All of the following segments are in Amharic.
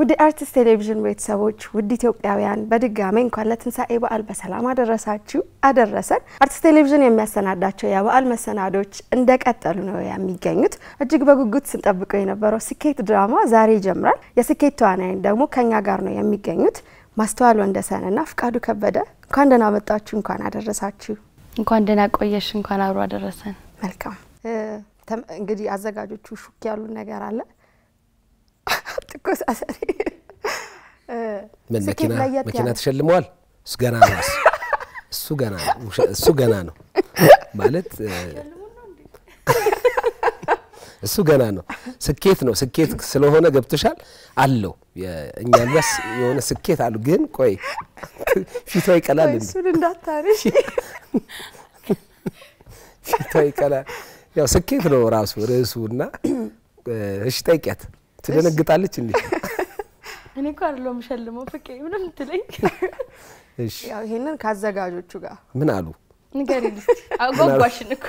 ውድ አርቲስት ቴሌቪዥን ቤተሰቦች፣ ውድ ኢትዮጵያውያን በድጋሜ እንኳን ለትንሳኤ በዓል በሰላም አደረሳችሁ አደረሰን። አርቲስት ቴሌቪዥን የሚያሰናዳቸው የበዓል መሰናዶች እንደቀጠሉ ነው የሚገኙት። እጅግ በጉጉት ስንጠብቀው የነበረው ስኬት ድራማ ዛሬ ይጀምራል። የስኬት ተዋናይን ደግሞ ከኛ ጋር ነው የሚገኙት ማስተዋል ወንደሰንና ፍቃዱ ከበደ። እንኳን ደህና መጣችሁ፣ እንኳን አደረሳችሁ። እንኳን ደህና ቆየሽ፣ እንኳን አብሮ አደረሰን። መልካም እንግዲህ አዘጋጆቹ ሹክ ያሉ ነገር አለ ትኮሳሰሪ ምን መኪና ተሸልመዋል? እሱ ገና ነው። እሱ ገና ነው። እሱ ገና ነው ማለት እሱ ገና ነው። ስኬት ነው። ስኬት ስለሆነ ገብቶሻል አለው። እኛ ጋስ የሆነ ስኬት አሉ። ግን ቆይ ፊቷ ይቀላል እሱን እንዳታረሽ ፊቷ ይቀላል። ያው ስኬት ነው ራሱ ርዕሱ እና እሺ ጠይቂያት ትደነግጣለች እንዴ? እኔ እኮ አይደለሁም ሸልሞ ፍቄ ምንም ትለኝ። ያው ይሄንን ከአዘጋጆቹ ጋር ምን አሉ ንገሪኝ አጓጓሽን እኮ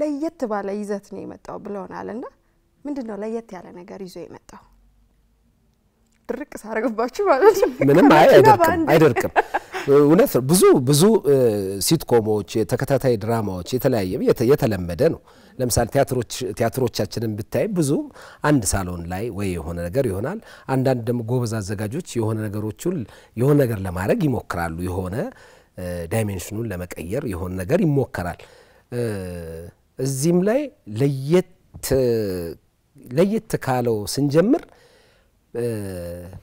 ለየት ባለ ይዘት ነው የመጣው ብለውናል። እና ምንድን ነው ለየት ያለ ነገር ይዞ የመጣው? ድርቅ ሳረግባችሁ ማለት ምንም አይ አይደርቅም አይደርቅም። እውነት ብዙ ብዙ ሲትኮሞች፣ ተከታታይ ድራማዎች የተለያየ የተለመደ ነው። ለምሳሌ ቲያትሮቻችንን ብታይ ብዙ አንድ ሳሎን ላይ ወይ የሆነ ነገር ይሆናል። አንዳንድ ደግሞ ጎበዝ አዘጋጆች የሆነ ነገሮቹን የሆነ ነገር ለማድረግ ይሞክራሉ። የሆነ ዳይሜንሽኑን ለመቀየር የሆነ ነገር ይሞከራል። እዚህም ላይ ለየት ለየት ካለው ስንጀምር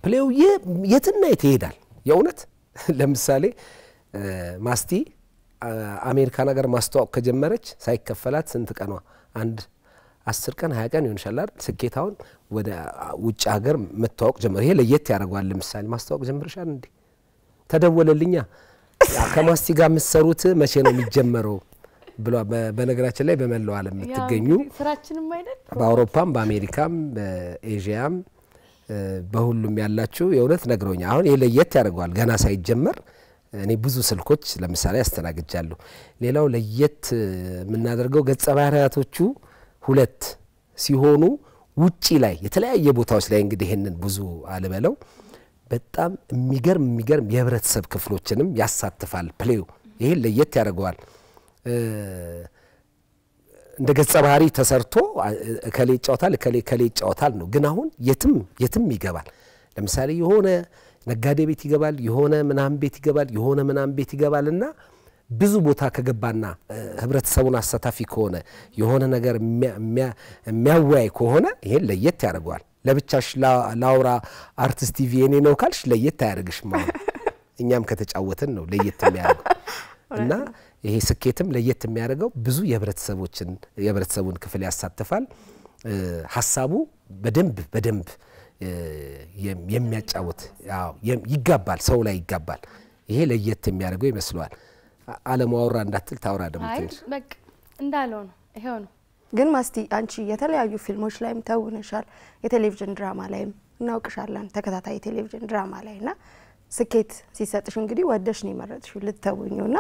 ፕሌው የትና የት ይሄዳል የእውነት ለምሳሌ ማስቲ አሜሪካን ሀገር ማስተዋወቅ ከጀመረች ሳይከፈላት ስንት ቀኗ አንድ አስር ቀን ሀያ ቀን ይሆንሻላል ስኬታውን ወደ ውጭ ሀገር መተዋወቅ ጀመረ። ይሄ ለየት ያደርገዋል። ለምሳሌ ማስተዋወቅ ጀምርሻል እንዴ ተደወለልኛ ከማስቲ ጋር የምትሰሩት መቼ ነው የሚጀመረው ብሎ በነገራችን ላይ በመላው ዓለም የምትገኙ ስራችንም አይደል በአውሮፓም በአሜሪካም በኤዥያም በሁሉም ያላችሁ የእውነት ነግሮኛ አሁን ይህ ለየት ያደርገዋል። ገና ሳይጀመር እኔ ብዙ ስልኮች ለምሳሌ አስተናግጃለሁ። ሌላው ለየት የምናደርገው ገጸ ባህሪያቶቹ ሁለት ሲሆኑ ውጪ ላይ የተለያየ ቦታዎች ላይ እንግዲህ ይህንን ብዙ አልበለው በጣም የሚገርም የሚገርም የህብረተሰብ ክፍሎችንም ያሳትፋል ፕሌዩ። ይህን ለየት ያደርገዋል። እንደ ገጸ ባህሪ ተሰርቶ እከሌ ይጫወታል እከሌ እከሌ ይጫወታል ነው። ግን አሁን የትም የትም ይገባል። ለምሳሌ የሆነ ነጋዴ ቤት ይገባል፣ የሆነ ምናምን ቤት ይገባል፣ የሆነ ምናምን ቤት ይገባል እና ብዙ ቦታ ከገባና ህብረተሰቡን አሳታፊ ከሆነ የሆነ ነገር የሚያወያይ ከሆነ ይሄን ለየት ያደርገዋል። ለብቻሽ ላውራ አርቲስት ቲቪ የኔ ነው ካልሽ ለየት አያደርግሽም። እኛም ከተጫወትን ነው ለየት የሚያደርገው። እና ይሄ ስኬትም ለየት የሚያደርገው ብዙ የህብረተሰቦችን የህብረተሰቡን ክፍል ያሳትፋል። ሀሳቡ በደንብ በደንብ የሚያጫውት ይጋባል፣ ሰው ላይ ይጋባል። ይሄ ለየት የሚያደርገው ይመስለዋል። አለማወራ እንዳትል ታውራ ደግሞ እንዳለው ነው፣ ይሄው ነው። ግን ማስቲ አንቺ የተለያዩ ፊልሞች ላይም ተውንሻል፣ የቴሌቪዥን ድራማ ላይም እናውቅሻለን፣ ተከታታይ የቴሌቪዥን ድራማ ላይ እና ስኬት ሲሰጥሽ እንግዲህ ወደሽ ነው የመረጥሽው ልትተውኙ እና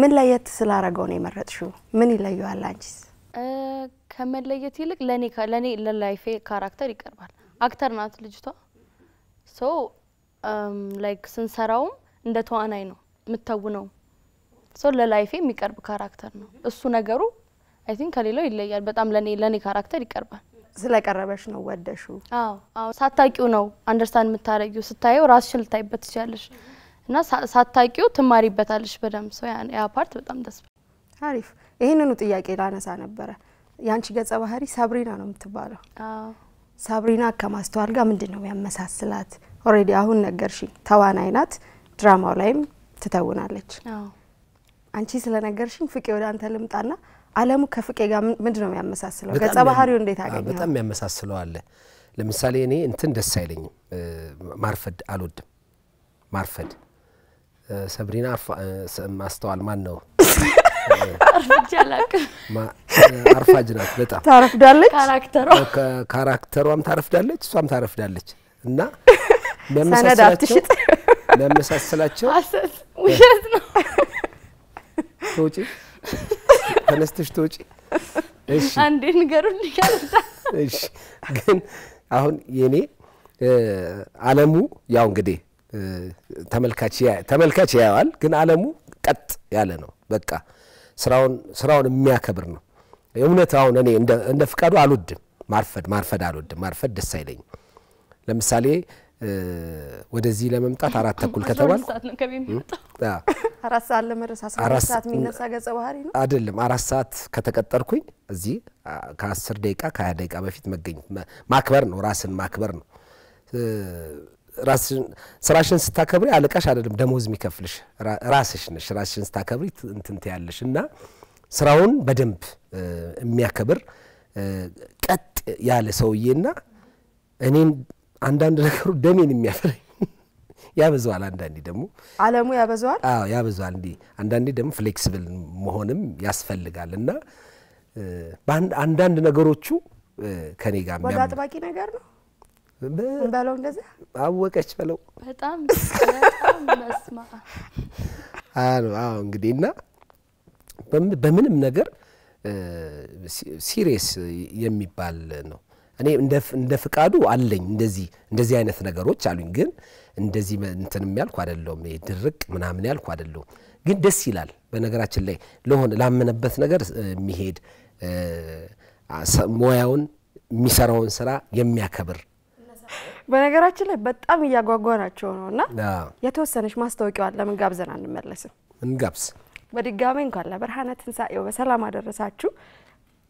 ምን ለየት ስላረገው ነው የመረጥሽው? ምን ይለየዋል አንቺስ? ከመለየት ይልቅ ለኔ ለኔ ለላይፌ ካራክተር ይቀርባል። አክተር ናት ልጅቷ። ሶ ላይክ ስንሰራውም እንደ ተዋናይ ነው የምተውነው። ሶ ለላይፌ የሚቀርብ ካራክተር ነው እሱ ነገሩ። አይ ቲንክ ከሌላው ይለያል በጣም ለኔ ለኔ ካራክተር ይቀርባል። ስለቀረበሽ ነው ወደሹ። አዎ አዎ፣ ሳታቂው ነው አንደርስታንድ የምታረጊው። ስታየው ራስሽን ልታይበት ትችያለሽ እና ሳታቂው ትማሪበታለሽ በደንብ። ሰው ያ ፓርት በጣም ደስ አሪፍ። ይህንኑ ጥያቄ ላነሳ ነበረ። ያንቺ ገጸ ባህሪ ሳብሪና ነው የምትባለው። ሳብሪና ከማስተዋል ጋር ምንድን ነው ያመሳስላት? ኦልሬዲ አሁን ነገርሽኝ፣ ተዋናይ ናት፣ ድራማው ላይም ትተውናለች። አንቺ ስለነገርሽኝ ፍቄ ወደ አንተ ልምጣና አለሙ ከፍቄ ጋር ምንድን ነው የሚያመሳስለው? ገጸ ባህሪው እንዴት አገኘ? በጣም የሚያመሳስለው አለ። ለምሳሌ እኔ እንትን ደስ አይለኝም፣ ማርፈድ አልወድም። ማርፈድ ሰብሪና ማስተዋል ማን ነው አርፋጅ ናት። በጣም ታረፍዳለች። ካራክተሯም ታረፍዳለች፣ እሷም ታረፍዳለች እና የሚያመሳስላቸው ሰነድ ተነስተሽ ትወጪ? እሺ አንዴ ንገሩን ይቀርታ። እሺ ግን አሁን የኔ አለሙ ያው እንግዲህ ተመልካች ያየዋል፣ ግን አለሙ ቀጥ ያለ ነው። በቃ ስራውን ስራውን የሚያከብር ነው። እውነት አሁን እኔ እንደ ፍቃዱ አልወድም ማርፈድ ማርፈድ አልወድም። ማርፈድ ደስ አይለኝም። ለምሳሌ ወደዚህ ለመምጣት አራት ተኩል ከተባልኩ አራት ሰዓት ለመድረስ አስራ ሰዓት የሚነሳ ገጸ ባህሪ ነው አይደለም። አራት ሰዓት ከተቀጠርኩኝ እዚህ ከአስር ደቂቃ ከሀያ ደቂቃ በፊት መገኘት ማክበር ነው፣ ራስን ማክበር ነው። ስራሽን ስታከብሪ አለቃሽ አይደለም ደሞዝ የሚከፍልሽ ራስሽ ነሽ። ራስሽን ስታከብሪ እንትን ትያለሽ እና ስራውን በደንብ የሚያከብር ቀጥ ያለ ሰውዬና እኔን አንዳንድ ነገሩ ደሜን የሚያፈለኝ ያበዛዋል። አንዳንዴ ደግሞ አለሙ ያበዛዋል። አዎ ያበዛዋል። እንዲህ አንዳንዴ ደግሞ ፍሌክስብል መሆንም ያስፈልጋል እና አንዳንድ ነገሮቹ ከኔ ጋር ወደ አጥባቂ ነገር ነው በለው እንደዚህ አወቀች በለው በጣም መስማ አዎ እንግዲህ እና በምንም ነገር ሲሪየስ የሚባል ነው እኔ እንደ ፍቃዱ አለኝ እንደዚህ እንደዚህ አይነት ነገሮች አሉኝ። ግን እንደዚህ እንትንም ያልኩ አደለውም፣ ድርቅ ምናምን ያልኩ አደለውም። ግን ደስ ይላል። በነገራችን ላይ ለሆነ ላመነበት ነገር የሚሄድ ሙያውን የሚሰራውን ስራ የሚያከብር በነገራችን ላይ በጣም እያጓጓናቸው ነው እና የተወሰነች ማስታወቂያዋን ለምን ጋብዘን አንመለስም? እንጋብዝ። በድጋሚ እንኳን ለብርሃነ ትንሳኤው በሰላም አደረሳችሁ።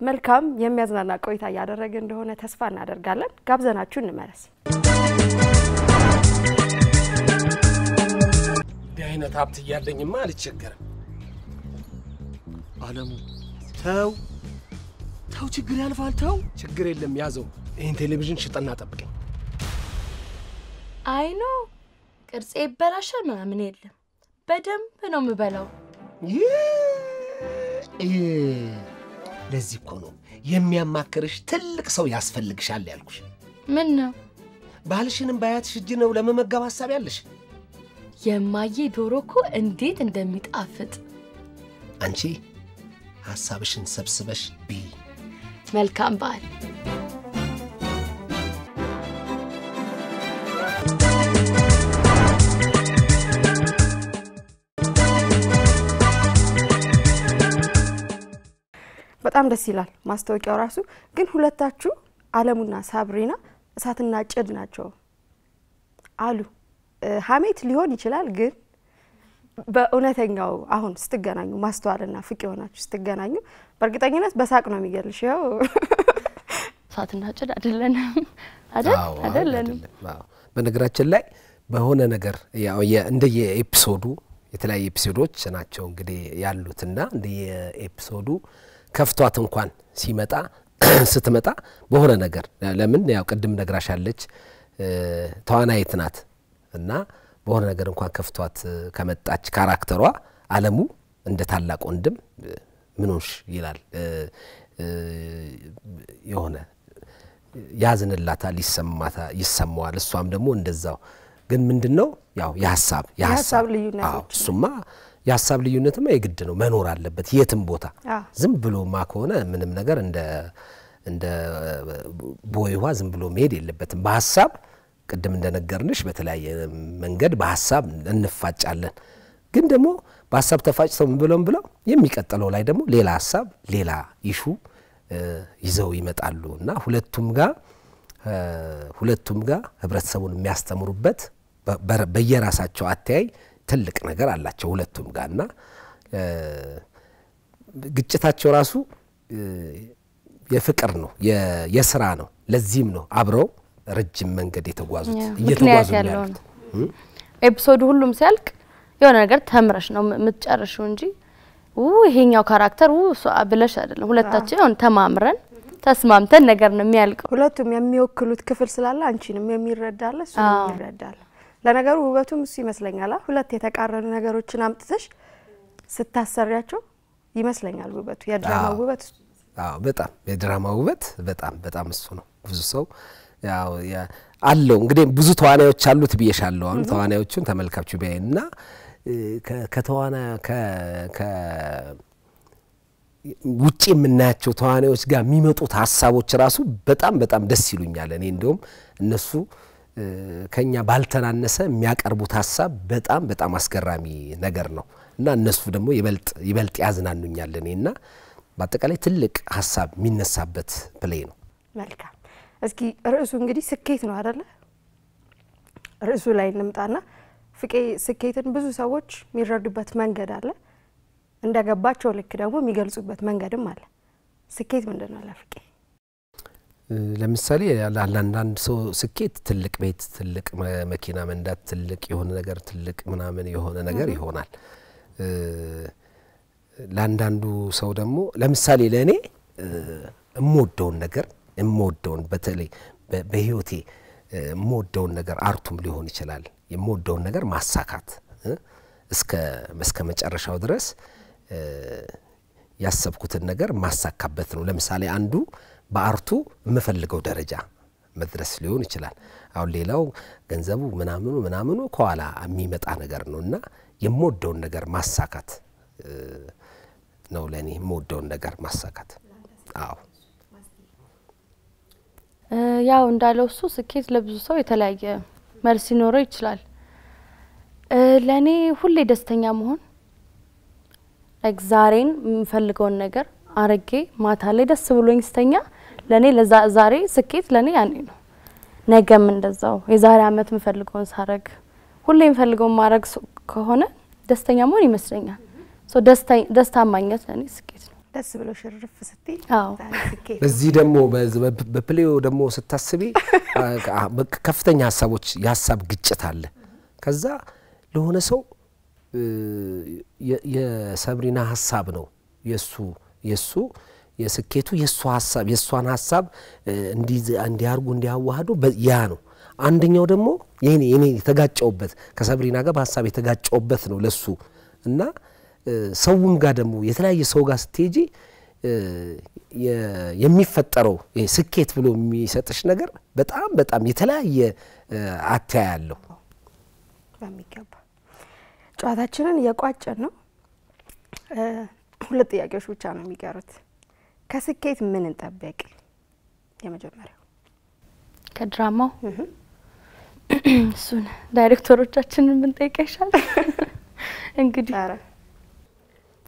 መልካም የሚያዝናና ቆይታ እያደረገ እንደሆነ ተስፋ እናደርጋለን። ጋብዘናችሁ እንመለስ። እንዲህ አይነት ሀብት እያለኝማ አልቸገርም። አለሙ ተው ተው፣ ችግር ያልፋል። ተው፣ ችግር የለም። ያዘው። ይህን ቴሌቪዥን ሽጠና ጠብቀኝ። አይ ኖ ቅርጼ ይበላሻል ምናምን የለም። በደንብ ነው የምበላው። ለዚህ እኮ ነው የሚያማክርሽ ትልቅ ሰው ያስፈልግሻል ያልኩሽ። ምን ነው ባልሽንም በአያትሽ እጅ ነው ለመመገብ ሀሳብ ያለሽ? የማዬ ዶሮ እኮ እንዴት እንደሚጣፍጥ! አንቺ ሀሳብሽን ሰብስበሽ ቢ መልካም በዓል። በጣም ደስ ይላል ማስታወቂያው ራሱ። ግን ሁለታችሁ አለሙና ሳብሪና እሳትና ጭድ ናቸው አሉ። ሀሜት ሊሆን ይችላል ግን በእውነተኛው አሁን ስትገናኙ ማስተዋልና ፍቅ የሆናችሁ ስትገናኙ በእርግጠኝነት በሳቅ ነው የሚገልሽ። ያው እሳትና ጭድ አይደለንም አይደለንም። በነገራችን ላይ በሆነ ነገር እንደ እንደየ የተለያዩ ኤፒሶዶች ናቸው እንግዲህ ያሉትና እንደ የኤፒሶዱ ከፍቷት እንኳን ሲመጣ ስትመጣ በሆነ ነገር ለምን ያው ቅድም ነግራሽ ያለች ተዋናይት ናት እና በሆነ ነገር እንኳን ከፍቷት ከመጣች ካራክተሯ አለሙ እንደ ታላቅ ወንድም ምኖሽ ይላል የሆነ ሊሰማታ ይሰማዋል። እሷም ደግሞ እንደዛው ግን ምንድን ነው ያው የሀሳብ የሀሳብ ልዩነቶች እሱማ የሀሳብ ልዩነትማ የግድ ነው መኖር አለበት የትም ቦታ። ዝም ማ ከሆነ ምንም ነገር እንደ እንደ ቦይ ውሃ ዝም ብሎ መሄድ የለበትም። በሀሳብ ቅድም እንደነገርንሽ በተለያየ መንገድ በሀሳብ እንፋጫለን። ግን ደግሞ በሀሳብ ተፋጭተው ምን ብለው ብለው የሚቀጥለው ላይ ደግሞ ሌላ ሀሳብ ሌላ ይሹ ይዘው ይመጣሉ እና ሁለቱም ጋር ሁለቱም ጋር ህብረተሰቡን የሚያስተምሩበት በየራሳቸው አተያይ ትልቅ ነገር አላቸው ሁለቱም ጋር እና ግጭታቸው ራሱ የፍቅር ነው፣ የስራ ነው። ለዚህም ነው አብረው ረጅም መንገድ የተጓዙት እየተጓዙ ያሉት። ኤፒሶዱ ሁሉም ሲያልቅ የሆነ ነገር ተምረሽ ነው የምትጨርሽው እንጂ ይሄኛው ካራክተር ብለሽ አይደለም። ሁለታችን ሆን ተማምረን ተስማምተን ነገር ነው የሚያልቀው። ሁለቱም የሚወክሉት ክፍል ስላለ አንቺንም የሚረዳለ እሱ የሚረዳለ ለነገሩ ውበቱም እሱ ይመስለኛል። ሁለት የተቃረኑ ነገሮችን አምጥተሽ ስታሰሪያቸው ይመስለኛል ውበቱ የድራማ ውበት በጣም የድራማ ውበት በጣም በጣም እሱ ነው። ብዙ ሰው ያው አለው እንግዲህ ብዙ ተዋናዮች አሉት ብዬሻለሁ። አሁን ተዋናዮቹን ተመልካቹ ቢያይ እና ከተዋና ውጭ የምናያቸው ተዋናዮች ጋር የሚመጡት ሀሳቦች ራሱ በጣም በጣም ደስ ይሉኛል። እኔ እንዲሁም እነሱ ከኛ ባልተናነሰ የሚያቀርቡት ሀሳብ በጣም በጣም አስገራሚ ነገር ነው እና እነሱ ደግሞ ይበልጥ ያዝናኑኛል እኔ እና በአጠቃላይ ትልቅ ሀሳብ የሚነሳበት ፕሌይ ነው። መልካም። እስኪ ርዕሱ እንግዲህ ስኬት ነው አደለ? ርዕሱ ላይ እንምጣና ፍቄ ስኬትን ብዙ ሰዎች የሚረዱበት መንገድ አለ፣ እንደገባቸው ልክ ደግሞ የሚገልጹበት መንገድም አለ። ስኬት ምንድን ነው ለፍቄ? ለምሳሌ ለአንዳንድ ሰው ስኬት ትልቅ ቤት፣ ትልቅ መኪና መንዳት፣ ትልቅ የሆነ ነገር ትልቅ ምናምን የሆነ ነገር ይሆናል። ለአንዳንዱ ሰው ደግሞ ለምሳሌ ለእኔ እምወደውን ነገር እምወደውን በተለይ በህይወቴ የምወደውን ነገር አርቱም ሊሆን ይችላል የምወደውን ነገር ማሳካት እስከ መጨረሻው ድረስ ያሰብኩትን ነገር ማሳካበት ነው። ለምሳሌ አንዱ በአርቱ የምፈልገው ደረጃ መድረስ ሊሆን ይችላል። አሁን ሌላው ገንዘቡ ምናምኑ ምናምኑ ከኋላ የሚመጣ ነገር ነው እና የምወደውን ነገር ማሳካት ነው ለእኔ የምወደውን ነገር ማሳካት። አዎ ያው እንዳለው እሱ ስኬት ለብዙ ሰው የተለያየ መልስ ሊኖረው ይችላል። ለእኔ ሁሌ ደስተኛ መሆን ዛሬን የምፈልገውን ነገር አረጌ ማታ ላይ ደስ ብሎኝ ስተኛ ለእኔ ዛሬ ስኬት ለእኔ ያኔ ነው። ነገም እንደዛው የዛሬ አመት የምፈልገውን ሳረግ ሁሌ የምፈልገውን ማድረግ ከሆነ ደስተኛ መሆን ይመስለኛል። ደስታ ማግኘት ለእኔ ስኬት ነው። ደስ ብሎ ሽርፍ ስትይ በዚህ ደግሞ በፕሌዮ ደግሞ ስታስቢ ከፍተኛ ሀሳቦች የሀሳብ ግጭት አለ። ከዛ ለሆነ ሰው የሰብሪና ሀሳብ ነው የእሱ የእሱ የስኬቱ የእሷ ሀሳብ የእሷን ሀሳብ እንዲያርጉ እንዲያዋህዱ ያ ነው። አንደኛው ደግሞ የኔ የተጋጨውበት ከሰብሪና ጋር በሀሳብ የተጋጨውበት ነው ለሱ እና ሰውም ጋር ደግሞ የተለያየ ሰው ጋር ስትሄጂ የሚፈጠረው ስኬት ብሎ የሚሰጥሽ ነገር በጣም በጣም የተለያየ አታያ ያለው በሚገባ ጨዋታችንን የቋጭን ነው። ሁለት ጥያቄዎች ብቻ ነው የሚቀሩት። ከስኬት ምን እንጠብቅ? የመጀመሪያው ከድራማው እሱን ዳይሬክተሮቻችን ብንጠይቅ ይሻል። እንግዲህ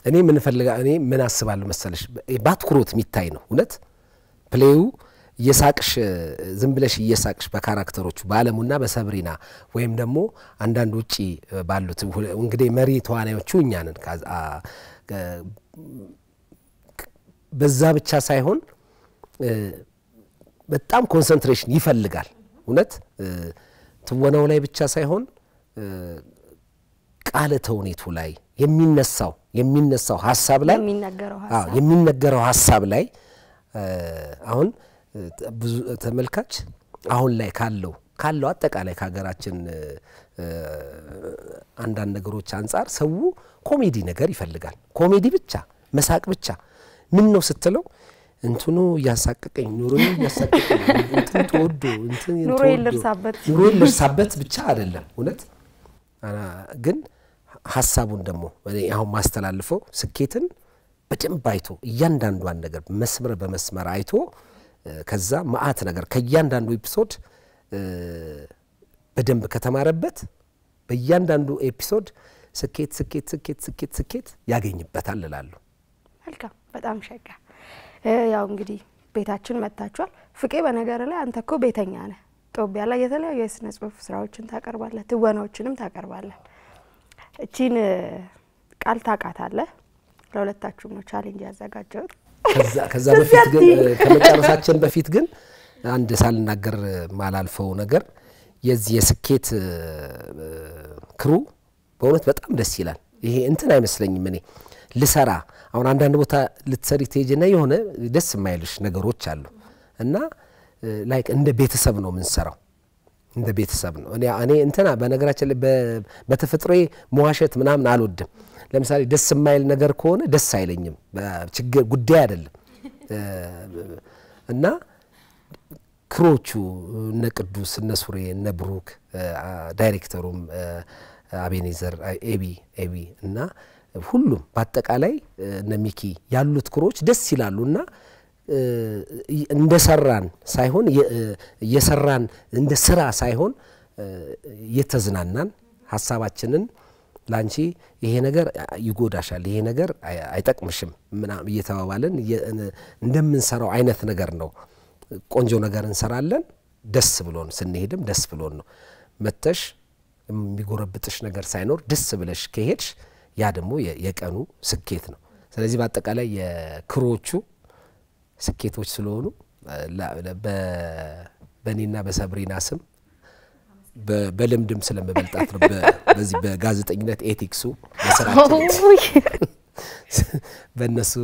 እኔ ምን ፈልጋ እኔ ምን አስባለሁ መሰለሽ፣ ባትኩሮት የሚታይ ነው እውነት ፕሌዩ እየሳቅሽ ዝም ብለሽ እየሳቅሽ በካራክተሮቹ በአለሙና በሰብሪና ወይም ደግሞ አንዳንድ ውጭ ባሉት እንግዲህ መሪ ተዋናዮቹ እኛንን በዛ ብቻ ሳይሆን በጣም ኮንሰንትሬሽን ይፈልጋል። እውነት ትወናው ላይ ብቻ ሳይሆን ቃለ ተውኔቱ ላይ የሚነሳው የሚነሳው ሀሳብ ላይ የሚነገረው ሀሳብ ላይ አሁን ብዙ ተመልካች አሁን ላይ ካለው ካለው አጠቃላይ ከሀገራችን አንዳንድ ነገሮች አንጻር ሰው ኮሜዲ ነገር ይፈልጋል። ኮሜዲ ብቻ መሳቅ ብቻ ምን ነው ስትለው እንትኑ እያሳቀቀኝ ኑሮዬ እያሳቀቀኝ ተወዶ ኑሮ ልርሳበት ብቻ አይደለም እውነት ግን ሀሳቡን ደግሞ አሁን ማስተላልፈው ስኬትን በደንብ አይቶ እያንዳንዷን ነገር መስመር በመስመር አይቶ ከዛ መዓት ነገር ከእያንዳንዱ ኤፒሶድ በደንብ ከተማረበት በእያንዳንዱ ኤፒሶድ ስኬት ስኬት ስኬት ስኬት ስኬት ያገኝበታል እላለሁ። መልካም፣ በጣም ሸጋ። ያው እንግዲህ ቤታችን መጥታችኋል። ፍቄ፣ በነገር ላይ አንተ እኮ ቤተኛ ነህ። ጦቢያ ላይ የተለያዩ የስነ ጽሁፍ ስራዎችን ታቀርባለህ፣ ትወናዎችንም ታቀርባለህ። እቺን ቃል ታውቃታለህ። ለሁለታችሁም ነው ቻሌንጅ ያዘጋጀሁት። ከዛ በፊት ግን ከመጨረሳችን በፊት ግን አንድ ሳልናገር ማላልፈው ነገር የዚህ የስኬት ክሩ በእውነት በጣም ደስ ይላል። ይሄ እንትን አይመስለኝም እኔ ልሰራ አሁን አንዳንድ ቦታ ልትሰሪ ትሄጅና የሆነ ደስ የማይልሽ ነገሮች አሉ እና ላይክ እንደ ቤተሰብ ነው የምንሰራው እንደ ቤተሰብ ነው እኔ እንትና በነገራችን ላይ በተፈጥሮዬ መዋሸት ምናምን አልወድም ለምሳሌ ደስ የማይል ነገር ከሆነ ደስ አይለኝም ችግር ጉዳይ አይደለም እና ክሮቹ እነ ቅዱስ እነ ሱሬ እነ ብሩክ ዳይሬክተሩም አቤኔዘር ኤቢ ኤቢ እና ሁሉም በአጠቃላይ እነ ሚኪ ያሉት ክሮች ደስ ይላሉ እና እንደሰራን ሳይሆን የሰራን እንደ ስራ ሳይሆን የተዝናናን ሀሳባችንን ላንቺ ይሄ ነገር ይጎዳሻል፣ ይሄ ነገር አይጠቅምሽም ምናምን እየተባባልን እንደምንሰራው አይነት ነገር ነው። ቆንጆ ነገር እንሰራለን። ደስ ብሎን ስንሄድም ደስ ብሎን ነው። መተሽ የሚጎረብጥሽ ነገር ሳይኖር ደስ ብለሽ ከሄድሽ ያ ደግሞ የቀኑ ስኬት ነው። ስለዚህ በአጠቃላይ የክሮቹ ስኬቶች ስለሆኑ በእኔና በሰብሪና ስም በልምድም ስለመበልጣት ነው። በዚህ በጋዜጠኝነት ኤቲክሱ በእነሱ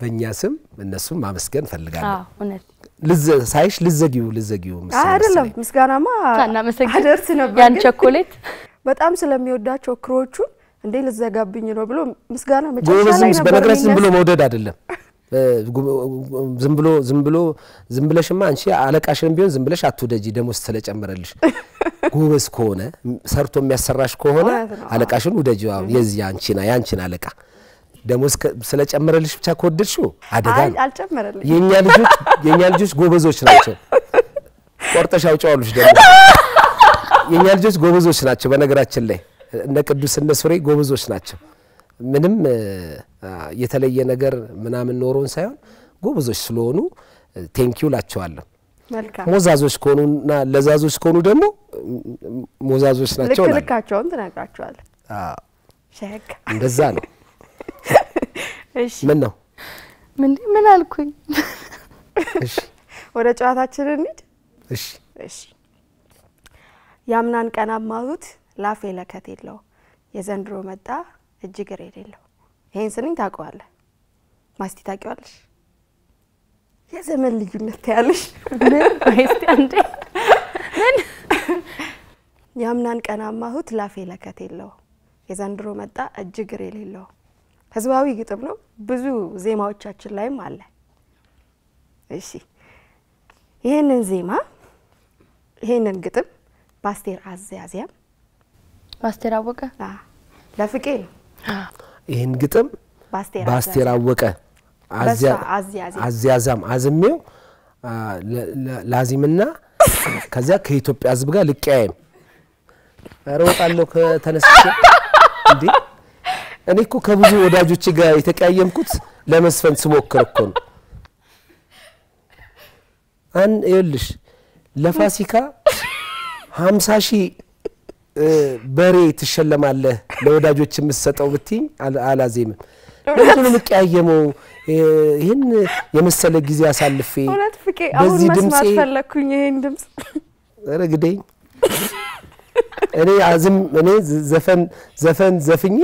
በእኛ ስም እነሱም ማመስገን ፈልጋለሁ። ሳይሽ ልዘጊው ልዘጊው አይደለም ምስጋናማ አደርስ ነበር። ያን ቸኮሌት በጣም ስለሚወዳቸው ክሮቹን እንዴ ልዘጋብኝ ነው ብሎ ምስጋና መጨረሻ ላይ ነበር። በነገራችን ዝም ብሎ መውደድ አይደለም። ዝም ብሎ ዝም ብሎ ዝም ብለሽማ አንቺ አለቃሽን ቢሆን ዝም ብለሽ አትውደጂ፣ ደሞዝ ስለጨመረልሽ። ጎበዝ ከሆነ ሰርቶ የሚያሰራሽ ከሆነ አለቃሽን ውደጂ። የዚህ አንቺና የአንቺን አለቃ ደሞዝ ስለጨመረልሽ ብቻ ከወደድሽው አደጋ ነው። አልጨመረልኝ። የእኛ ልጆች ጎበዞች ናቸው። ቆርጠሽ አውጪው አሉሽ። ደግሞ የእኛ ልጆች ጎበዞች ናቸው በነገራችን ላይ እነ ቅዱስ እነ ሱሬ ጎበዞች ናቸው። ምንም የተለየ ነገር ምናምን ኖሮን ሳይሆን ጎበዞች ስለሆኑ ቴንኪው ላቸዋለሁ። ሞዛዞች ከሆኑና ለዛዞች ከሆኑ ደግሞ ሞዛዞች ናቸው። ልካቸውን ትነግራቸዋለህ። እንደዛ ነው። ምን ነው ምን ምን አልኩኝ? ወደ ጨዋታችን እንሂድ። እሺ እሺ። ያምናን ቀን አማሩት ላፌ ለከት የለው የዘንድሮ መጣ እጅ እግር የሌለው ይሄን ስንኝ ታውቀዋለህ። ማስቲ ታውቂዋለሽ? የዘመን ልዩነት ታያለሽ። ያምናን አንዴ ምን ቀናማሁት ላፌ ለከት የለው የዘንድሮ መጣ እጅ እግር የሌለው ህዝባዊ ግጥም ነው። ብዙ ዜማዎቻችን ላይም አለ። እሺ ይህንን ዜማ ይህንን ግጥም በአስቴር አዘያዝያም በአስቴር አወቀ ለፍቄ ነው። ይህን ግጥም በአስቴር አወቀ አዚያዛም አዝሜው ላዚምና ከዚያ ከኢትዮጵያ ሕዝብ ጋር ልቀያየም እሮጣለሁ ከተነስቼ እንዴ እኔ እኮ ከብዙ ወዳጆች ጋር የተቀያየምኩት ለመስፈን ስሞክር እኮ ነው። አን ይኸውልሽ ለፋሲካ ሀምሳ ሺህ በሬ ትሸለማለህ ለወዳጆች የምትሰጠው ብትኝ አላዜምም። ለምንድን የምቀያየመው? ይህን የመሰለ ጊዜ አሳልፌ በዚህ ድምፄ ፈለግኩኝ። ይህን ድምፅ ኧረ ግደኝ። እኔ አዝም እኔ ዘፈን ዘፈን ዘፍኜ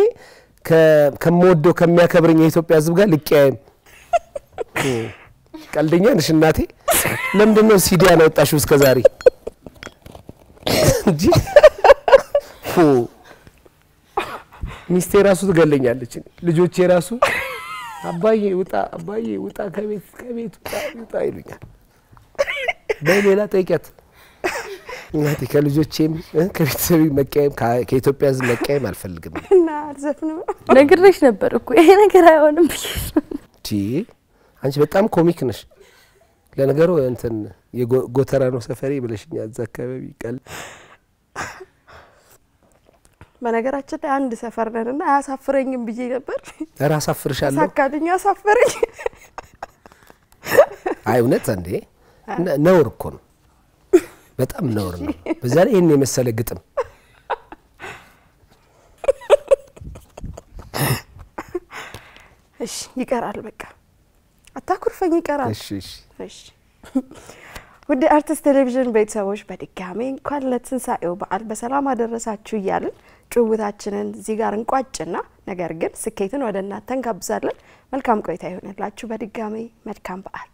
ከምወደው ከሚያከብርኝ የኢትዮጵያ ሕዝብ ጋር ልቀያየም። ቀልደኛ ነሽ እናቴ። ለምንድን ነው ሲዲ ያላወጣሽው እስከ ዛሬ እንጂ ሚስቴ ራሱ ትገለኛለች። ልጆቼ ራሱ አባዬ ውጣ፣ አባዬ ውጣ፣ ከቤት ከቤት ውጣ ይሉኛል። በሌላ ጠይቂያት እናቴ ከልጆቼም ከቤተሰብ መቀየም ከኢትዮጵያ ሕዝብ መቀየም አልፈልግም እና አልዘፍንም። ነግሬሽ ነበር እኮ ይሄ ነገር አይሆንም ብዬሽ። አንቺ በጣም ኮሚክ ነሽ። ለነገሩ እንትን የጎተራ ነው ሰፈሬ ብለሽኛ እዛ አካባቢ ቀል በነገራችን ላይ አንድ ሰፈር ነን እና አያሳፍረኝም ብዬ ነበር። ኧረ አሳፍርሻለሁ። ሳካልኝ፣ አሳፈረኝ። አይ እውነት እንዴ ነውር እኮ ነው፣ በጣም ነውር ነው። በዛ ላይ ይህን የመሰለ ግጥም እሺ፣ ይቀራል። በቃ አታኩርፈኝ፣ ይቀራል። እሺ፣ እሺ። እሺ። ውድ አርቲስት ቴሌቪዥን ቤተሰቦች በድጋሜ እንኳን ለትንሳኤው በዓል በሰላም አደረሳችሁ እያልን ጭውታችንን እዚህ ጋር እንቋጭና ነገር ግን ስኬትን ወደ እናንተ እንጋብዛለን። መልካም ቆይታ ይሆንላችሁ። በድጋሚ መልካም በዓል።